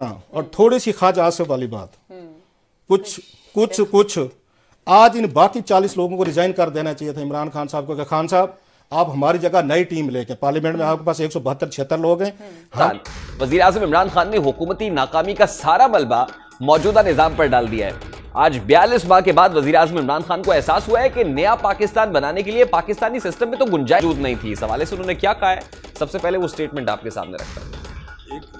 खाना हाँ, और थोड़ी सी खाज आसफ वाली बात कुछ कुछ कुछ आज इन बाकी चालीस लोगों को रिजाइन कर देना चाहिए था इमरान खान साहब को खान साहब आप हमारी जगह नई टीम लेके पार्लियामेंट में आपके पास एक सौ बहत्तर छिहत्तर लोग हैं हाँ। वजीर आजम इमरान खान ने हुकूमती नाकामी का सारा मलबा मौजूदा निजाम पर डाल दिया है आज बयालीस माह के बाद वजी अजम इमरान खान को एहसास हुआ है कि नया पाकिस्तान बनाने के लिए पाकिस्तानी सिस्टम में तो गुंजाइश नहीं थी इस हवाले से उन्होंने क्या कहा है सबसे पहले वो स्टेटमेंट आपके सामने रखता है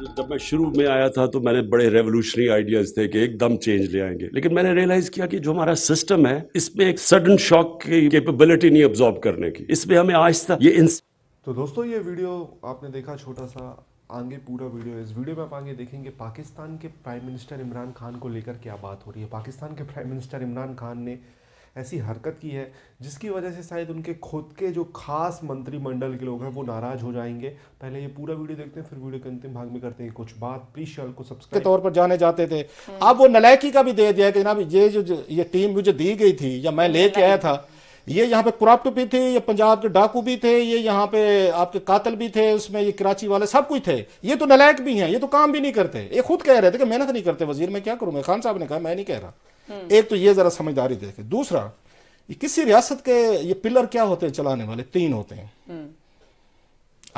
जब मैं शुरू में आया था तो मैंने बड़े रेवोल्यूशनरी आइडियाज थे कि एकदम चेंज ले आएंगे लेकिन मैंने रियलाइज किया कि जो हमारा सिस्टम है इसमें एक सडन शॉक की कैपेबिलिटी नहीं अब्जॉर्ब करने की इसमें हमें आज तक ये इंस तो दोस्तों ये वीडियो आपने देखा छोटा सा आगे पूरा वीडियो इस वीडियो में आप आगे देखेंगे पाकिस्तान के प्राइम मिनिस्टर इमरान खान को लेकर क्या बात हो रही है पाकिस्तान के प्राइम मिनिस्टर इमरान खान ने ऐसी हरकत की है जिसकी वजह से शायद उनके खुद के जो खास मंत्रिमंडल के लोग हैं वो नाराज हो जाएंगे पहले ये पूरा वीडियो देखते हैं फिर वीडियो के अंतिम भाग में करते हैं कुछ बात प्लीज चैनल को सब्सक्राइब के तौर पर जाने जाते थे हम्म। अब वो नलैकी का भी दे दिया कि जनाब ये जो ये टीम मुझे दी गई थी या मैं लेके आया था ये यहाँ पे करप्ट भी थे ये पंजाब के डाकू भी थे ये यहाँ पे आपके कातल भी थे उसमें ये कराची वाले सब कुछ थे ये तो नलायक भी हैं ये तो काम भी नहीं करते ये खुद कह रहे थे कि मेहनत नहीं करते वजीर मैं क्या करूँ मैं खान साहब ने कहा मैं नहीं कह रहा हम्म। एक तो ये जरा समझदारी देखे दूसरा ये किसी रियासत के ये पिलर क्या होते हैं चलाने वाले तीन होते हैं हम्म।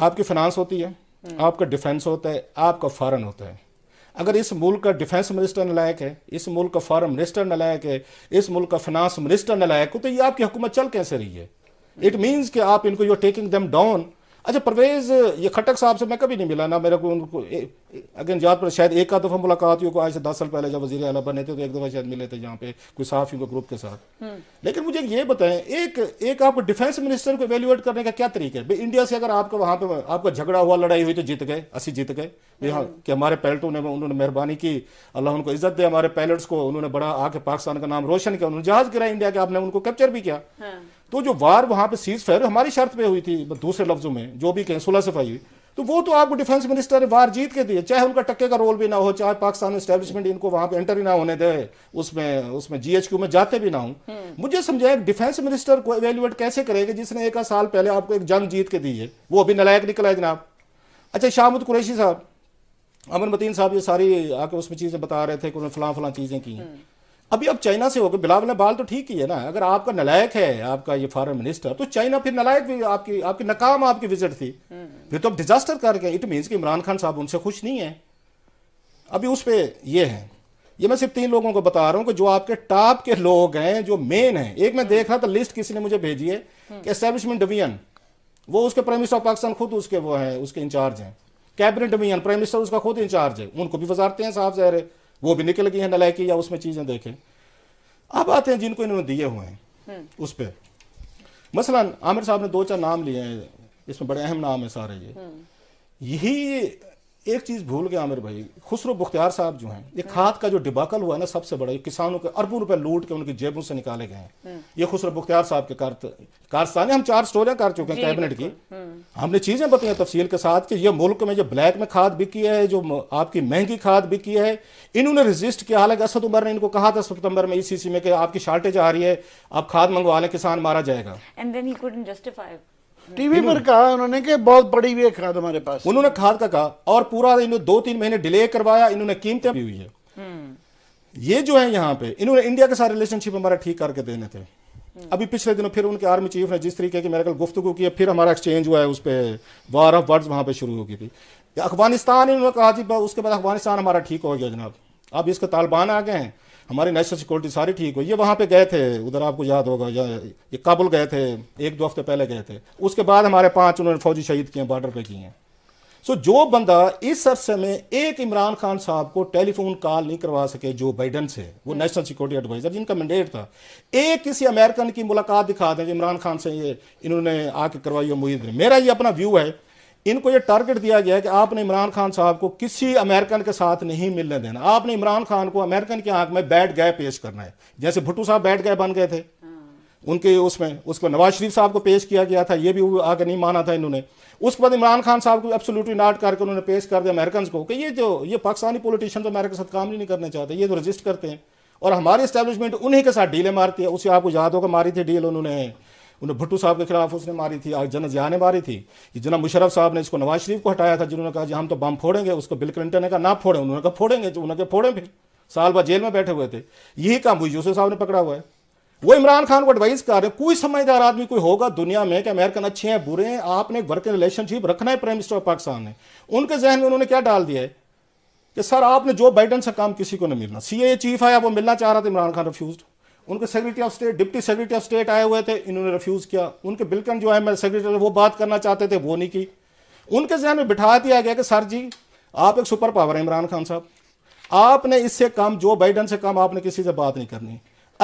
आपकी फिनांस होती है हम्म। आपका डिफेंस होता है आपका फॉरन होता है अगर इस मुल्क का डिफेंस मिनिस्टर नलायक है इस मुल्क का फॉरन मिनिस्टर नलायक है इस मुल्क का फिनांस मिनिस्टर नलायक हो तो ये आपकी हुकूमत चल कैसे रही है इट मीन्स कि आप इनको यू टेकिंग देम डाउन अच्छा परवेज ये खटक साहब से मैं कभी नहीं मिला ना मेरे को उनको अगेन याद पर शायद एक आध दफ़ा मुलाकात हुई आज से दस साल पहले जब वजी अला बने थे तो एक दफ़ा शायद मिले थे यहाँ पे कोई साफ के ग्रुप के साथ हम्म। लेकिन मुझे ये बताएं एक एक आप डिफेंस मिनिस्टर को एवेल्यूएट करने का क्या तरीका है भाई इंडिया से अगर आपका वहाँ पे आपका झगड़ा हुआ लड़ाई हुई तो जीत गए असी जीत गए यहाँ हम्म। कि हमारे पायलटों ने उन्होंने मेहरबानी की अल्लाह उनको इज्जत दे हमारे पायलट्स को उन्होंने बड़ा आके पाकिस्तान का नाम रोशन किया उन्होंने जहाज गिराया इंडिया के आपने उनको कैप्चर भी किया हाँ। तो जो वार वहां पे सीज फायर हमारी शर्त पे हुई थी दूसरे लफ्जों में जो भी कहें सुलह सफाई हुई तो वो तो आपको डिफेंस मिनिस्टर वार जीत के दिए चाहे उनका टक्के का रोल भी ना हो चाहे पाकिस्तान स्टैब्लिशमेंट इनको वहां पे एंटर ही ना होने दे उसमें उसमें जीएचक्यू में जाते भी ना हूं हम्म। मुझे समझाए डिफेंस मिनिस्टर को एवेल्युएट कैसे करेगा जिसने एक साल पहले आपको एक जंग जीत के दी है वो अभी नलायक निकला है जनाब अच्छा शाहमुद कुरैशी साहब अमन मतीन साहब ये सारी आके उसमें चीज़ें बता रहे थे कि उन्होंने फलां फलां चीज़ें की हैं हम्म। अभी अब चाइना से हो गए बिलावल ने बाल तो ठीक ही है ना अगर आपका नलायक है आपका ये फॉरेन मिनिस्टर तो चाइना फिर नलायक भी आपकी आपकी नाकाम आपकी विजिट थी हम्म। फिर तो आप डिजास्टर कर गए इट मीन्स कि इमरान खान साहब उनसे खुश नहीं है अभी उस पर यह है ये मैं सिर्फ तीन लोगों को बता रहा हूँ कि जो आपके टॉप के लोग हैं जो मेन हैं एक मैं देख रहा था लिस्ट किसी ने मुझे भेजी है हम्म। कि एस्टेब्लिशमेंट डिवीजन वो उसके प्राइम मिनिस्टर ऑफ पाकिस्तान खुद उसके वो हैं उसके इंचार्ज हैं कैबिनेट डिवीजन प्राइम मिनिस्टर उसका खुद इंचार्ज है उनको भी वजारते हैं साफ जहर है वो भी निकल गई है नलायकी या उसमें चीज़ें देखें अब आते हैं जिनको इन्होंने दिए हुए हैं हम्म। उस पर मसला आमिर साहब ने दो चार नाम लिए हैं इसमें बड़े अहम नाम है सारे ये हम्म। यही एक चीज़ भूल गया आमिर भाई खुसरो बुख्तियार साहब जो हैं ये खाद का जो डिबाकल हुआ है ना सबसे बड़ा ये किसानों के अरबों रुपए लूट के उनकी जेबों से निकाले गए हैं हम्म। ये खुसरो बुख्तियार साहब के कार्त कारस्तानी हम चार स्टोरियां कर चुके हैं कैबिनेट की हम्म। हमने चीज़ें बताई तफसील के साथ कि ये मुल्क में जो ब्लैक में खाद बिकी है जो आपकी महंगी खाद बिकी है इन्होंने रजिस्ट किया हालांकि असद उमर ने इनको कहा था सितंबर में इसी में कि आपकी शार्टेज आ रही है आप खाद मंगवा लें किसान मारा जाएगा टीवी पर कहा उन्होंने कि बहुत बड़ी हुई खाद हमारे पास उन्होंने खाद का कहा और पूरा इन्होंने दो तीन महीने डिले करवाया इन्होंने कीमतें भी हुई है हम्म। ये जो है यहाँ पे इन्होंने इंडिया के साथ रिलेशनशिप हमारे ठीक करके देने थे हम्म। अभी पिछले दिनों फिर उनके आर्मी चीफ ने जिस तरीके की मेरे कल गुफ्तु की फिर हमारा एक्सचेंज हुआ है उस पर वार ऑफ वर्ड्स वहां पर शुरू हो गई थी अफगानिस्तान इन्होंने कहा जी उसके बाद अफगानिस्तान हमारा ठीक हो गया जनाब अब इसके तालिबान आ गए हैं हमारी नेशनल सिक्योरिटी सारी ठीक हो ये वहाँ पे गए थे उधर आपको याद होगा या ये काबुल गए थे एक दो हफ्ते पहले गए थे उसके बाद हमारे पाँच उन्होंने फौजी शहीद किए बॉर्डर पे किए हैं सो जो बंदा इस अरसे में एक इमरान खान साहब को टेलीफोन कॉल नहीं करवा सके जो बाइडन से वो नेशनल सिक्योरिटी एडवाइजर जिनका मैंडेट था एक किसी अमेरिकन की मुलाकात दिखा दें इमरान खान से ये इन्होंने आके करवाई मुहिद ने मेरा ये अपना व्यू है इनको ये टारगेट दिया गया है कि आपने इमरान खान साहब को किसी अमेरिकन के साथ नहीं मिलने देना आपने इमरान खान को अमेरिकन की आंख में बैठ गए पेश करना है जैसे भुट्टो साहब बैठ गए बन गए थे हाँ। उनके उसमें उसको नवाज शरीफ साहब को पेश किया गया था ये भी आगे नहीं माना था इन्होंने उसके बाद इमरान खान साहब को एब्सोल्युटली नाट करके उन्होंने पेश कर दिया अमेरिकन को कि ये जो ये पाकिस्तानी पॉलिटिशियन तो अमेरिका के साथ काम नहीं करना चाहते ये तो रजिस्ट करते हैं और हमारी इस्टेब्लिशमेंट उन्हीं के साथ डीलें मारती है उसे आपको याद होगा मारी थी डील उन्होंने उन्हें भुट्टू साहब के खिलाफ उसने मारी थी आज जना जिया ने मारी थी कि जना मुशरफ साहब ने इसको नवाज शरीफ को हटाया था जिन्होंने कहा जी हम तो बम फोड़ेंगे उसको बिल क्लिंटन ने कहा ना फोड़े उन्होंने कहा फोड़ेंगे जो उन्होंने फोड़े फिर साल भर जेल में बैठे हुए थे यही काम हुई यूसुफ साहब ने पकड़ा हुआ है वो इमरान खान को एडवाइस कर रहे हैं कोई समझदार आदमी कोई होगा दुनिया में कि अमेरिकन अच्छे हैं बुरे हैं आपने एक वर्किंग रिलेशनशिप रखना है प्राइम मिनिस्टर ऑफ पाकिस्तान ने उनके जहन में उन्होंने क्या डाल दिया है कि सर आपने जो बाइडन से काम किसी को नहीं मिलना सी चीफ आया वो मिलना चाह रहा था इमरान खान रिफ्यूज उनके secretary of state deputy secretary of state आए हुए थे इन्होंने रिफ्यूज़ किया उनके बिल्कुल जो है मेरे सेक्रेटरी वो बात करना चाहते थे वो नहीं की उनके जहन में बिठा दिया गया कि सर जी आप एक सुपर पावर है इमरान खान साहब आपने इससे काम जो बाइडन से काम आपने किसी से बात नहीं करनी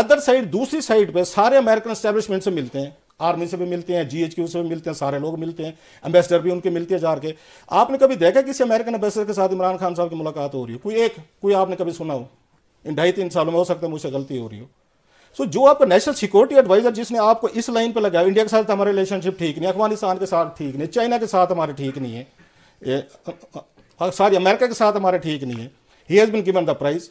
अदर साइड दूसरी साइड पे सारे अमेरिकन स्टैब्लिशमेंट से मिलते हैं आर्मी से भी मिलते हैं जी एच क्यू से भी मिलते हैं सारे लोग मिलते हैं एम्बेसडर भी उनके मिलते हैं जा के आपने कभी देखा किसी अमेरिकन एम्बेसडर के साथ इमरान खान साहब की मुलाकात हो रही हो कोई एक कोई आपने कभी सुना हो इन ढाई तीन सालों में हो सकता है मुझसे गलती हो रही हो सो जो आपका नेशनल सिक्योरिटी एडवाइजर जिसने आपको इस लाइन पर लगाया इंडिया के साथ हमारे रिलेशनशिप ठीक नहीं अफगानिस्तान के साथ ठीक नहीं चाइना के साथ हमारे ठीक नहीं है सॉरी अमेरिका हाँ, के साथ हमारे ठीक नहीं है he has been given the prize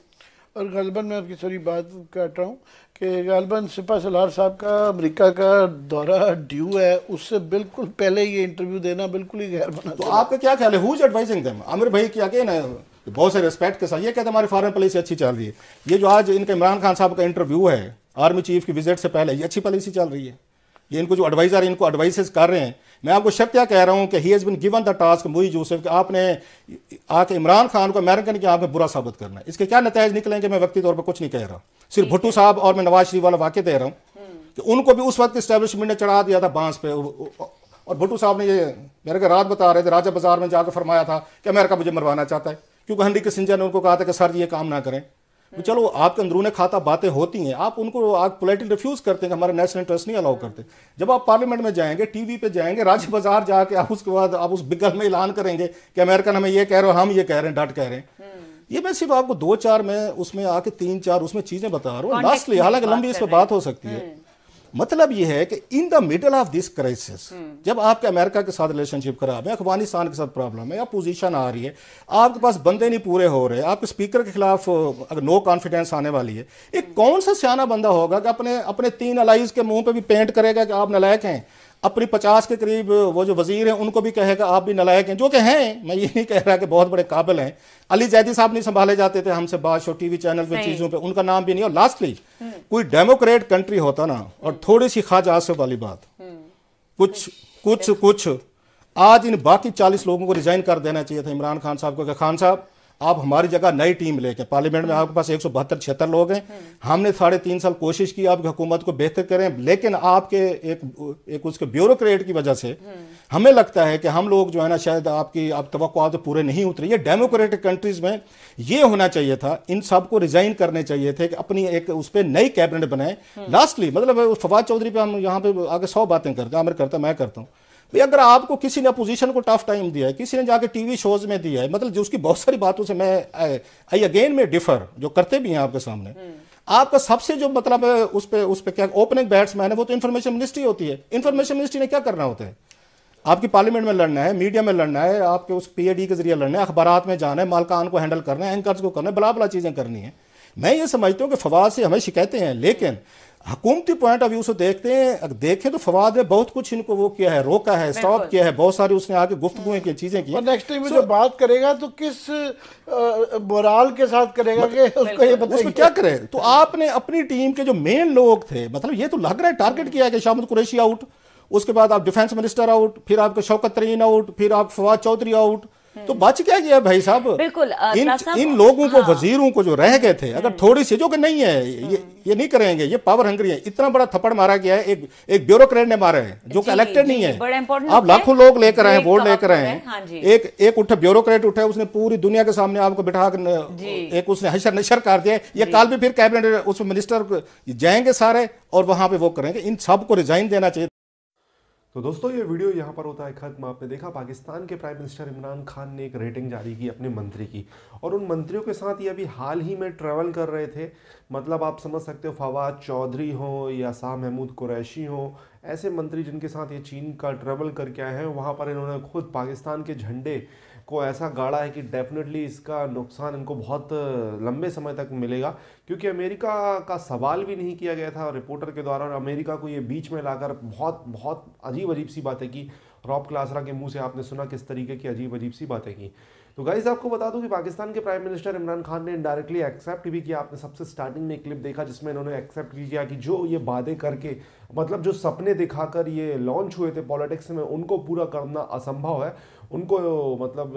और गलबन में आपकी सॉरी बात काट रहा हूँ कि गलबन सिपा सलार साहब का अमेरिका का दौरा ड्यू है उससे बिल्कुल पहले ये इंटरव्यू देना बिल्कुल ही गैर बना तो आपका क्या ख्याल है हुज एडवाइजिंग देम आमिर भाई क्या कहें ना बहुत से रिस्पेक्ट के साथ ये कहते हमारी फॉरन पॉलिसी अच्छी चल रही है ये जो आज इनके इमरान खान साहब का इंटरव्यू है आर्मी चीफ की विजिट से पहले ये अच्छी पॉलिसी चल रही है ये इनको जो एडवाइज़र इनको एडवाइसेस कर रहे हैं मैं आपको शक क्या कह रहा हूँ कि he has been given the task Moeed Yusuf कि आपने आके इमरान खान को अमेरिकन की आपने बुरा साबित करना है इसके क्या नतज निकलेंगे मैं व्यक्ति तौर पर कुछ नहीं कह रहा सिर्फ भुट्टू साहब और मैं नवाज शरीफ वाला वाक्य दे रहा हूँ हम्म। कि उनको भी उस वक्त इस्टेब्लिशमेंट ने चढ़ा दिया था बांस पे और भुट्टू साहब ने ये मेरे को रात बता रहे थे राजा बाजार में जाकर फरमाया था कि अमेरिका मुझे मरवाना चाहता है क्योंकि के सिंजर ने उनको कहा था कि सर ये काम ना करें चलो आपके अंदरून खाता बातें होती हैं आप उनको आप पोलिटिकल रिफ्यूज करते हैं हमारे नेशनल इंटरेस्ट नहीं अलाउ करते जब आप पार्लियामेंट में जाएंगे टीवी पे जाएंगे राज्य बाजार जाके आप उसके बाद आप उस बिगल में ऐलान करेंगे कि अमेरिकन हमें ये कह रहे हो हम ये कह रहे हैं डट कह रहे हैं हम्म। ये मैं सिर्फ आपको दो चार में उसमें आके तीन चार उसमें चीजें बता रहा हूँ लास्टली हालांकि लंबी इस पर बात हो सकती है हम्म। मतलब ये है कि in the middle of this crisis जब आपके अमेरिका के साथ रिलेशनशिप खराब है अफगानिस्तान के साथ प्रॉब्लम है अपोजिशन आ रही है आपके पास बंदे नहीं पूरे हो रहे आपके स्पीकर के खिलाफ अगर नो कॉन्फिडेंस आने वाली है एक hmm. कौन सा सियाना बंदा होगा कि अपने अपने तीन अलाइज के मुंह पे भी पेंट करेगा कि आप नलायक हैं अपनी पचास के करीब वो जो वजीर हैं उनको भी कहेगा आप भी नलायक हैं जो कि हैं मैं ये नहीं कह रहा कि बहुत बड़े काबिल हैं अली जैदी साहब नहीं संभाले जाते थे हमसे टी वी चैनल पे चीज़ों पे उनका नाम भी नहीं और लास्टली हम्म। कोई डेमोक्रेट कंट्री होता ना और थोड़ी सी खाज आसफ वाली बात हम्म। कुछ कुछ कुछ आज इन बाकी चालीस लोगों को रिजाइन कर देना चाहिए था इमरान खान साहब को खान साहब आप हमारी जगह नई टीम लेके पार्लियामेंट में आपके पास एक सौ बहत्तर छिहत्तर लोग हैं हमने साढ़े तीन साल कोशिश की आपकी हुकूमत को बेहतर करें लेकिन आपके एक एक उसके ब्यूरोक्रेट की वजह से हमें लगता है कि हम लोग जो है ना शायद आपकी आप तो पूरे नहीं उतरे ये डेमोक्रेटिक कंट्रीज में ये होना चाहिए था इन सब को रिजाइन करने चाहिए थे कि अपनी एक उस पर नई कैबिनेट बनाए लास्टली मतलब फवाद चौधरी पर हम यहाँ पे आगे सौ बातें करते हैं अमर करता मैं करता हूँ भाई अगर आपको किसी ने अपोजिशन को टफ टाइम दिया है किसी ने जाके टीवी शोज में दिया है मतलब जो उसकी बहुत सारी बातों से मैं आई अगेन में डिफर जो करते भी हैं आपके सामने हम्म। आपका सबसे जो मतलब है उस पर उस पर क्या ओपनिंग बैट्समैन है वो तो इन्फॉर्मेशन मिनिस्ट्री होती है इन्फॉर्मेशन मिनिस्ट्री ने क्या करना होता है आपकी पार्लियामेंट में लड़ना है मीडिया में लड़ना है आपके उस पीएडी के जरिए लड़ना है अखबार में जाना है मालकान को हैंडल करना है एंकर्स को करना है बला बला चीज़ें करनी है मैं ये समझता हूँ कि फवाद से हमें शिकायतें हैं लेकिन हकूमती पॉइंट ऑफ व्यू से देखते हैं देखें तो फवाद ने बहुत कुछ इनको वो किया है रोका है स्टॉप किया है बहुत सारी उसने आके गुफ्तगुएं की चीजें की नेक्स्ट टाइम जो बात करेगा तो किस मोराल के साथ करेगा कि उसको ये उसमें क्या करे तो आपने अपनी टीम के जो मेन लोग थे मतलब ये तो लग रहा है टारगेट किया है कि शामिद कुरैशी आउट उसके बाद आप डिफेंस मिनिस्टर आउट फिर आपके शौकत तरीन आउट फिर आप फवाद चौधरी आउट तो बच क्या गया भाई साहब बिल्कुल इन इन लोगों को हाँ। वजीरों को जो रह गए थे अगर हम्म। थोड़ी सी जो कि नहीं है ये हम्म। ये नहीं करेंगे ये पावर हंग्री है इतना बड़ा थप्पड़ मारा गया है एक एक ब्यूरोक्रेट ने मारा है जो कि इलेक्टेड नहीं है आप लाखों लोग लेकर आए वोट लेकर आए हाँ एक एक उठे ब्यूरोक्रेट उठे उसने पूरी दुनिया के सामने आपको बिठा एक उसने हशर नशर कर दिया ये कल भी फिर कैबिनेट उसमें मिनिस्टर जाएंगे सारे और वहां पे वो करेंगे इन सबको रिजाइन देना चाहिए तो दोस्तों ये वीडियो यहाँ पर होता है खत्म आपने देखा पाकिस्तान के प्राइम मिनिस्टर इमरान खान ने एक रेटिंग जारी की अपने मंत्री की और उन मंत्रियों के साथ ये अभी हाल ही में ट्रैवल कर रहे थे मतलब आप समझ सकते हो फवाद चौधरी हों या शाह महमूद कुरैशी हों ऐसे मंत्री जिनके साथ ये चीन का ट्रैवल करके आए हैं वहाँ पर इन्होंने खुद पाकिस्तान के झंडे को ऐसा गाड़ा है कि डेफिनेटली इसका नुकसान इनको बहुत लंबे समय तक मिलेगा क्योंकि अमेरिका का सवाल भी नहीं किया गया था रिपोर्टर के द्वारा और अमेरिका को ये बीच में लाकर बहुत बहुत अजीब अजीब सी बातें की रॉप क्लासरा के मुंह से आपने सुना किस तरीके की अजीब अजीब सी बातें की तो गाइज आपको बता दूं कि पाकिस्तान के प्राइम मिनिस्टर इमरान खान ने इनडायरेक्टली एक्सेप्ट भी किया आपने सबसे स्टार्टिंग में क्लिप देखा जिसमें इन्होंने एक्सेप्ट किया कि जो ये वादे करके मतलब जो सपने दिखाकर ये लॉन्च हुए थे पॉलिटिक्स में उनको पूरा करना असंभव है उनको मतलब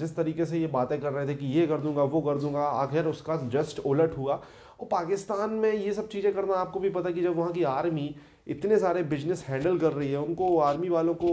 जिस तरीके से ये बातें कर रहे थे कि ये कर दूंगा वो कर दूंगा आखिर उसका जस्ट उलट हुआ और पाकिस्तान में ये सब चीज़ें करना आपको भी पता कि जब वहाँ की आर्मी इतने सारे बिजनेस हैंडल कर रही है उनको आर्मी वालों को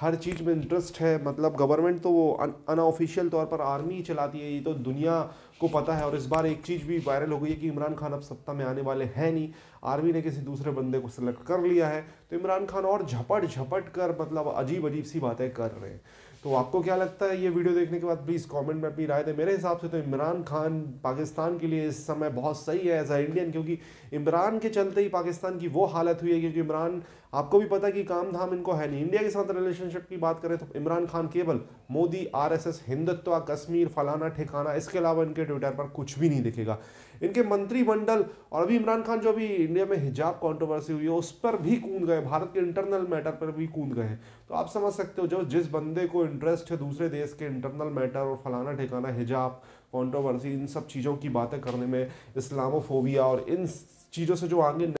हर चीज़ में इंटरेस्ट है मतलब गवर्नमेंट तो वो अनऑफिशियल तौर पर आर्मी ही चलाती है ये तो दुनिया को पता है और इस बार एक चीज़ भी वायरल हो गई है कि इमरान खान अब सत्ता में आने वाले हैं नहीं आर्मी ने किसी दूसरे बंदे को सिलेक्ट कर लिया है तो इमरान खान और झपट झपट कर मतलब अजीब अजीब सी बातें कर रहे हैं तो आपको क्या लगता है ये वीडियो देखने के बाद प्लीज़ कमेंट में अपनी राय दें मेरे हिसाब से तो इमरान खान पाकिस्तान के लिए इस समय बहुत सही है एज अ इंडियन क्योंकि इमरान के चलते ही पाकिस्तान की वो हालत हुई है क्योंकि इमरान आपको भी पता कि काम धाम इनको है नहीं इंडिया के साथ रिलेशनशिप की बात करें तो इमरान खान केवल मोदी आरएसएस हिंदुत्व कश्मीर फलाना ठिकाना इसके अलावा इनके ट्विटर पर कुछ भी नहीं दिखेगा इनके मंत्रिमंडल और अभी इमरान खान जो अभी इंडिया में हिजाब कंट्रोवर्सी हुई है उस पर भी कूद गए भारत के इंटरनल मैटर पर भी कूद गए तो आप समझ सकते हो जो जिस बंदे को इंटरेस्ट है दूसरे देश के इंटरनल मैटर और फलाना ठिकाना हिजाब कॉन्ट्रोवर्सी इन सब चीज़ों की बातें करने में इस्लामोफोबिया और इन चीज़ों से जो आगे